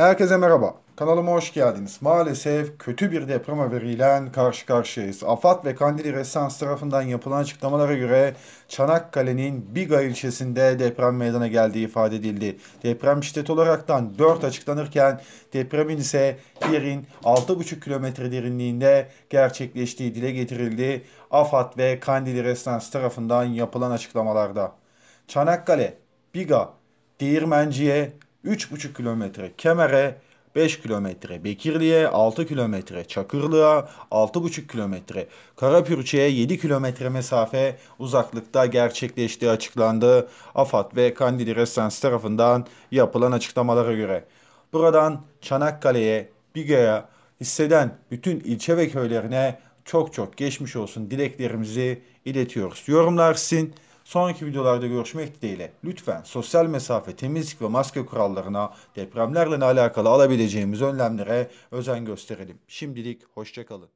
Herkese merhaba. Kanalıma hoş geldiniz. Maalesef kötü bir deprem haberiyle karşı karşıyayız. AFAD ve Kandili Resans tarafından yapılan açıklamalara göre Çanakkale'nin Biga ilçesinde deprem meydana geldiği ifade edildi. Deprem şiddet olaraktan 4 açıklanırken depremin ise yerin 6,5 kilometre derinliğinde gerçekleştiği dile getirildi. AFAD ve Kandili Resans tarafından yapılan açıklamalarda. Çanakkale, Biga, Değirmenciye, 3,5 kilometre Kemer'e, 5 kilometre Bekirli'ye, 6 kilometre Çakırlı'ya, 6,5 kilometre Karapürçe'ye 7 kilometre mesafe uzaklıkta gerçekleştiği açıklandı. AFAD ve Kandili Restans tarafından yapılan açıklamalara göre. Buradan Çanakkale'ye, Biga'ya, hisseden bütün ilçe ve köylerine çok çok geçmiş olsun dileklerimizi iletiyoruz. Yorumlar sizin. Sonraki videolarda görüşmek dileğiyle lütfen sosyal mesafe, temizlik ve maske kurallarına, depremlerle alakalı alabileceğimiz önlemlere özen gösterelim. Şimdilik hoşçakalın.